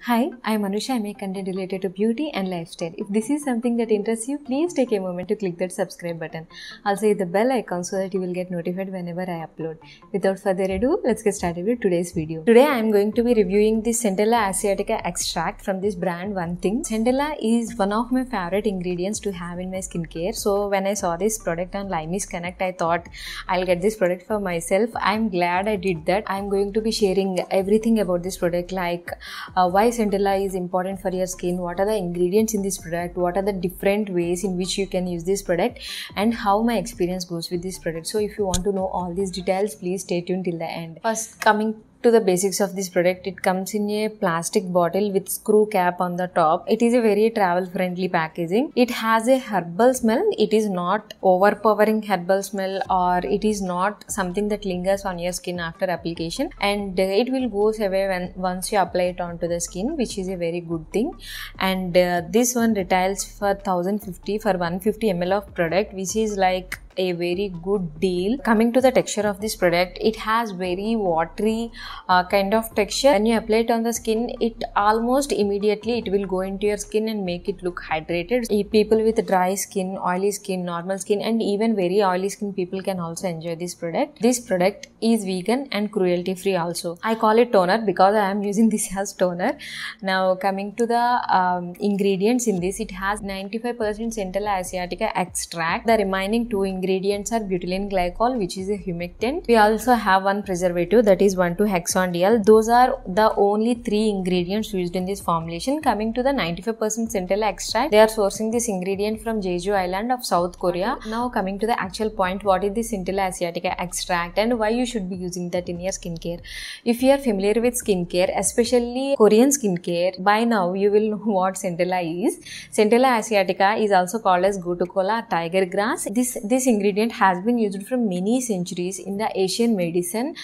Hi, I'm Anusha. I make content related to beauty and lifestyle. If this is something that interests you, please take a moment to click that subscribe button. Also hit the bell icon so that you will get notified whenever I upload. Without further ado, let's get started with today's video. Today I am going to be reviewing the Centella Asiatica extract from this brand One Thing. Centella is one of my favorite ingredients to have in my skincare. So when I saw this product on Limey's Connect, I thought I'll get this product for myself. I'm glad I did that. I'm going to be sharing everything about this product like uh, why why centella is important for your skin what are the ingredients in this product what are the different ways in which you can use this product and how my experience goes with this product so if you want to know all these details please stay tuned till the end first coming to the basics of this product it comes in a plastic bottle with screw cap on the top it is a very travel friendly packaging it has a herbal smell it is not overpowering herbal smell or it is not something that lingers on your skin after application and uh, it will goes away when once you apply it onto the skin which is a very good thing and uh, this one retails for 1050 for 150 ml of product which is like a very good deal. Coming to the texture of this product, it has very watery uh, kind of texture. When you apply it on the skin, it almost immediately it will go into your skin and make it look hydrated. People with dry skin, oily skin, normal skin and even very oily skin people can also enjoy this product. This product is vegan and cruelty free also. I call it toner because I am using this as toner. Now coming to the um, ingredients in this, it has 95% Central Asiatica extract. The remaining two ingredients ingredients are butylene glycol which is a humectant. We also have one preservative that is 1,2-hexondiol. Those are the only three ingredients used in this formulation. Coming to the 95% centella extract, they are sourcing this ingredient from Jeju Island of South Korea. Now coming to the actual point, what is the centella asiatica extract and why you should be using that in your skincare. If you are familiar with skincare, especially Korean skincare, by now you will know what centella is. Centella asiatica is also called as gutucola tiger grass. This, this ingredient has been used for many centuries in the Asian medicine,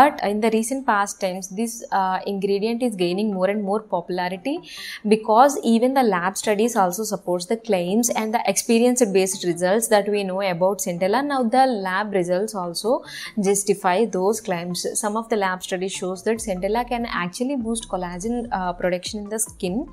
but in the recent past times, this uh, ingredient is gaining more and more popularity because even the lab studies also supports the claims and the experience-based results that we know about centella. Now, the lab results also justify those claims. Some of the lab studies shows that centella can actually boost collagen uh, production in the skin.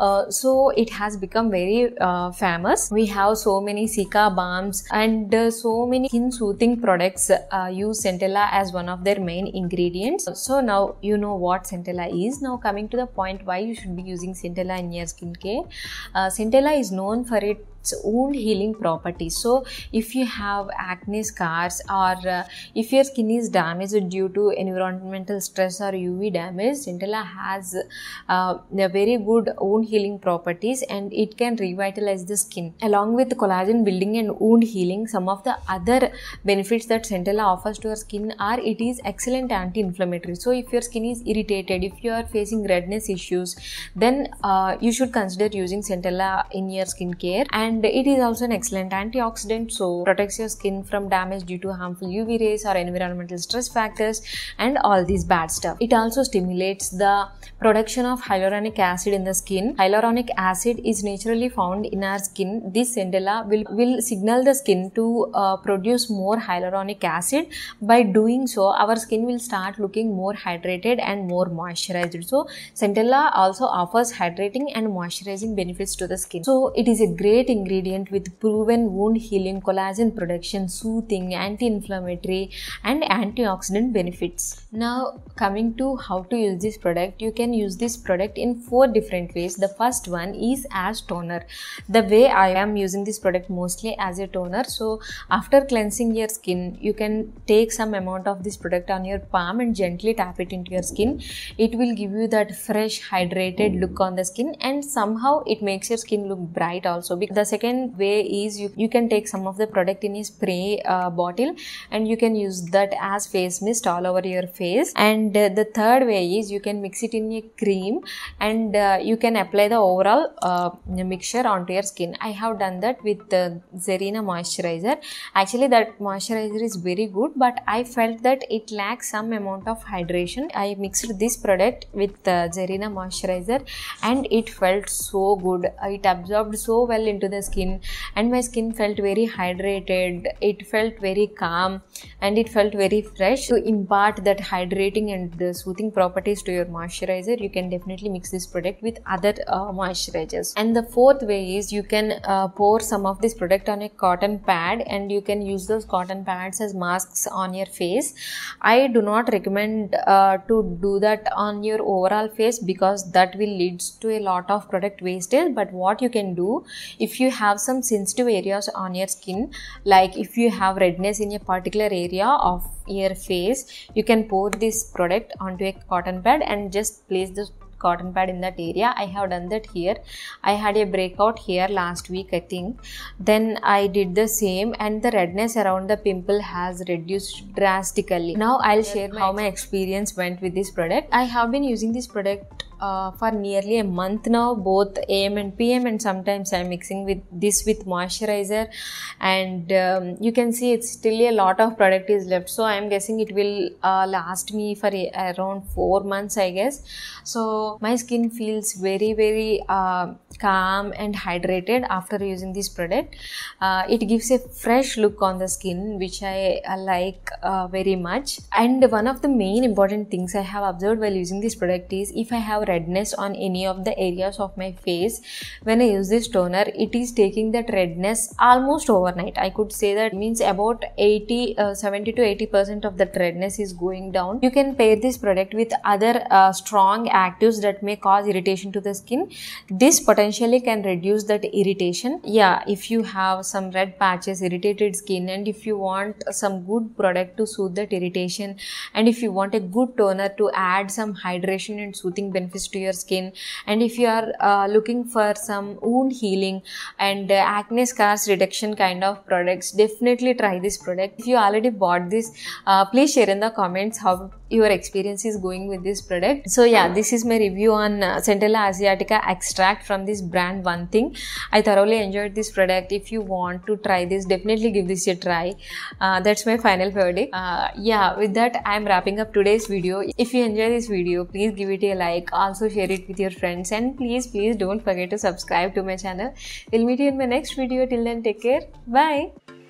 Uh, so it has become very uh, famous. We have so many Sika balms and so many skin soothing products uh, use centella as one of their main ingredients so now you know what centella is now coming to the point why you should be using centella in your skincare uh, centella is known for it its own healing properties so if you have acne scars or uh, if your skin is damaged due to environmental stress or uv damage centella has uh, very good own healing properties and it can revitalize the skin along with collagen building and wound healing some of the other benefits that centella offers to your skin are it is excellent anti-inflammatory so if your skin is irritated if you are facing redness issues then uh, you should consider using centella in your skincare and and it is also an excellent antioxidant so protects your skin from damage due to harmful UV rays or environmental stress factors and all these bad stuff. It also stimulates the production of hyaluronic acid in the skin. Hyaluronic acid is naturally found in our skin. This centella will, will signal the skin to uh, produce more hyaluronic acid. By doing so, our skin will start looking more hydrated and more moisturized. So, centella also offers hydrating and moisturizing benefits to the skin. So, it is a great ingredient ingredient with proven wound healing, collagen production, soothing, anti inflammatory, and antioxidant benefits. Now, coming to how to use this product, you can use this product in four different ways. The first one is as toner. The way I am using this product mostly as a toner, so after cleansing your skin, you can take some amount of this product on your palm and gently tap it into your skin. It will give you that fresh, hydrated look on the skin, and somehow it makes your skin look bright also because the second way is you, you can take some of the product in a spray uh, bottle and you can use that as face mist all over your face and uh, the third way is you can mix it in a cream and uh, you can apply the overall uh, mixture onto your skin i have done that with the zerina moisturizer actually that moisturizer is very good but i felt that it lacks some amount of hydration i mixed this product with the zerina moisturizer and it felt so good it absorbed so well into the the skin and my skin felt very hydrated it felt very calm and it felt very fresh to impart that hydrating and the soothing properties to your moisturizer you can definitely mix this product with other uh, moisturizers and the fourth way is you can uh, pour some of this product on a cotton pad and you can use those cotton pads as masks on your face i do not recommend uh, to do that on your overall face because that will leads to a lot of product wastage but what you can do if you you have some sensitive areas on your skin like if you have redness in a particular area of your face you can pour this product onto a cotton pad and just place the cotton pad in that area i have done that here i had a breakout here last week i think then i did the same and the redness around the pimple has reduced drastically now i'll share how my experience went with this product i have been using this product uh, for nearly a month now both AM and PM and sometimes I'm mixing with this with moisturizer and um, you can see it's still a lot of product is left so I'm guessing it will uh, last me for a, around 4 months I guess so my skin feels very very uh, calm and hydrated after using this product uh, it gives a fresh look on the skin which I, I uh, like uh, very much and one of the main important things I have observed while using this product is if I have redness on any of the areas of my face when I use this toner it is taking that redness almost overnight I could say that means about 80 uh, 70 to 80 percent of that redness is going down you can pair this product with other uh, strong actives that may cause irritation to the skin this potentially can reduce that irritation yeah if you have some red patches irritated skin and if you want some good product to soothe that irritation and if you want a good toner to add some hydration and soothing benefits benefits to your skin and if you are uh, looking for some wound healing and uh, acne scars reduction kind of products definitely try this product if you already bought this uh, please share in the comments how your experience is going with this product so yeah this is my review on uh, centella asiatica extract from this brand one thing i thoroughly enjoyed this product if you want to try this definitely give this a try uh, that's my final verdict uh, yeah with that i'm wrapping up today's video if you enjoy this video please give it a like also share it with your friends and please please don't forget to subscribe to my channel we'll meet you in my next video till then take care bye